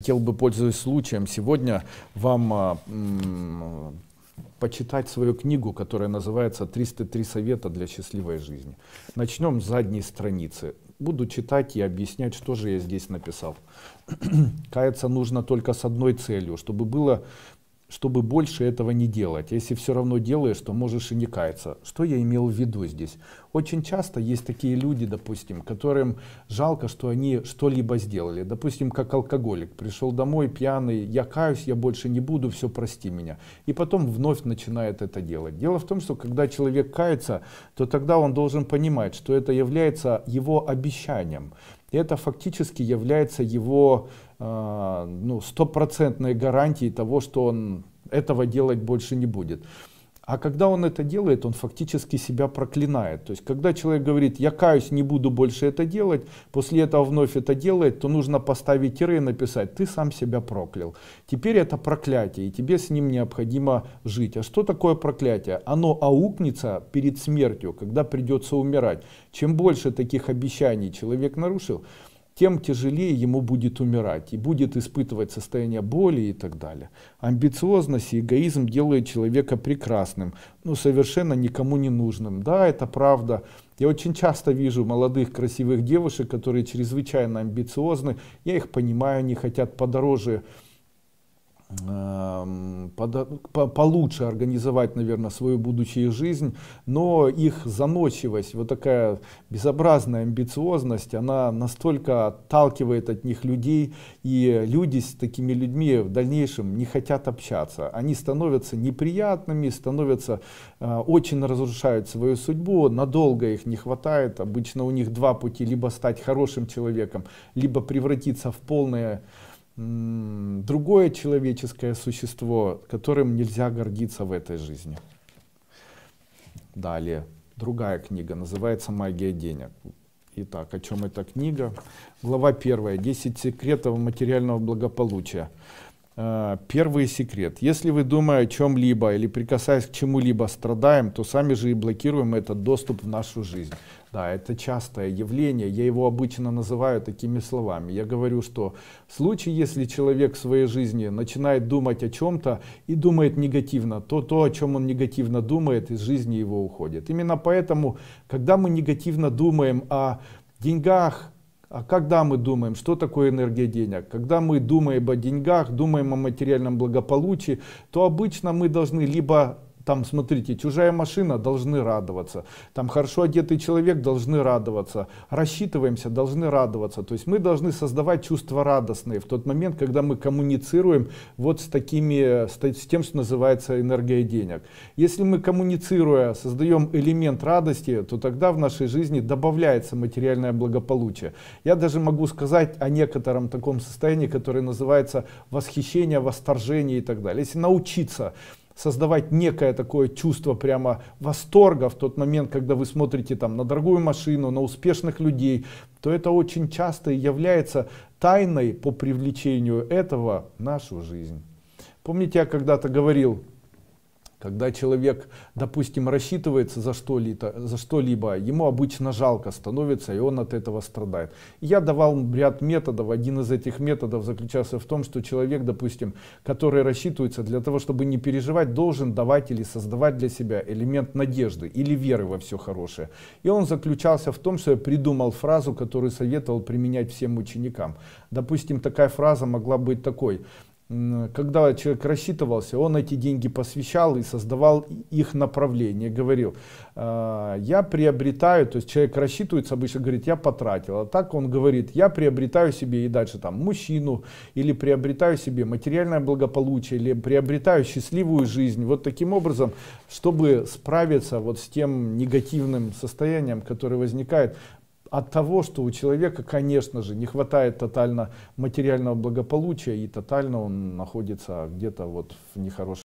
Хотел бы, пользуясь случаем, сегодня вам а, м, почитать свою книгу, которая называется «303 совета для счастливой жизни». Начнем с задней страницы. Буду читать и объяснять, что же я здесь написал. Каяться нужно только с одной целью, чтобы было чтобы больше этого не делать. Если все равно делаешь, то можешь и не каяться. Что я имел в виду здесь? Очень часто есть такие люди, допустим, которым жалко, что они что-либо сделали. Допустим, как алкоголик. Пришел домой пьяный, я каюсь, я больше не буду, все, прости меня. И потом вновь начинает это делать. Дело в том, что когда человек кается, то тогда он должен понимать, что это является его обещанием. И это фактически является его э, ну, стопроцентной гарантией того, что он этого делать больше не будет. А когда он это делает, он фактически себя проклинает. То есть, когда человек говорит, я каюсь, не буду больше это делать, после этого вновь это делает, то нужно поставить тире и написать, ты сам себя проклял. Теперь это проклятие, и тебе с ним необходимо жить. А что такое проклятие? Оно аукнется перед смертью, когда придется умирать. Чем больше таких обещаний человек нарушил, тем тяжелее ему будет умирать и будет испытывать состояние боли и так далее. Амбициозность и эгоизм делают человека прекрасным, но ну, совершенно никому не нужным. Да, это правда. Я очень часто вижу молодых красивых девушек, которые чрезвычайно амбициозны. Я их понимаю, они хотят подороже Эм, получше организовать, наверное, свою будущую жизнь, но их заносчивость, вот такая безобразная амбициозность, она настолько отталкивает от них людей, и люди с такими людьми в дальнейшем не хотят общаться. Они становятся неприятными, становятся, э, очень разрушают свою судьбу, надолго их не хватает, обычно у них два пути, либо стать хорошим человеком, либо превратиться в полное другое человеческое существо, которым нельзя гордиться в этой жизни. Далее, другая книга, называется «Магия денег». Итак, о чем эта книга? Глава первая 10 секретов материального благополучия. Э, первый секрет. Если вы, думая о чем-либо или прикасаясь к чему-либо, страдаем, то сами же и блокируем этот доступ в нашу жизнь. Да, это частое явление, я его обычно называю такими словами. Я говорю, что в случае, если человек в своей жизни начинает думать о чем-то и думает негативно, то то, о чем он негативно думает, из жизни его уходит. Именно поэтому, когда мы негативно думаем о деньгах, а когда мы думаем, что такое энергия денег, когда мы думаем о деньгах, думаем о материальном благополучии, то обычно мы должны либо там, смотрите, чужая машина, должны радоваться. Там хорошо одетый человек, должны радоваться. Рассчитываемся, должны радоваться. То есть мы должны создавать чувство радостные в тот момент, когда мы коммуницируем вот с такими, с тем, что называется энергия денег. Если мы коммуницируя создаем элемент радости, то тогда в нашей жизни добавляется материальное благополучие. Я даже могу сказать о некотором таком состоянии, которое называется восхищение, восторжение и так далее. Если научиться создавать некое такое чувство прямо восторга в тот момент, когда вы смотрите там на дорогую машину, на успешных людей, то это очень часто и является тайной по привлечению этого нашу жизнь. Помните, я когда-то говорил, когда человек, допустим, рассчитывается за что-либо, что ему обычно жалко становится, и он от этого страдает. Я давал ряд методов. Один из этих методов заключался в том, что человек, допустим, который рассчитывается для того, чтобы не переживать, должен давать или создавать для себя элемент надежды или веры во все хорошее. И он заключался в том, что я придумал фразу, которую советовал применять всем ученикам. Допустим, такая фраза могла быть такой когда человек рассчитывался, он эти деньги посвящал и создавал их направление, говорил, «А, я приобретаю, то есть человек рассчитывается, обычно говорит, я потратил, а так он говорит, я приобретаю себе и дальше там мужчину, или приобретаю себе материальное благополучие, или приобретаю счастливую жизнь, вот таким образом, чтобы справиться вот с тем негативным состоянием, которое возникает, от того, что у человека, конечно же, не хватает тотально материального благополучия, и тотально он находится где-то вот в нехорошем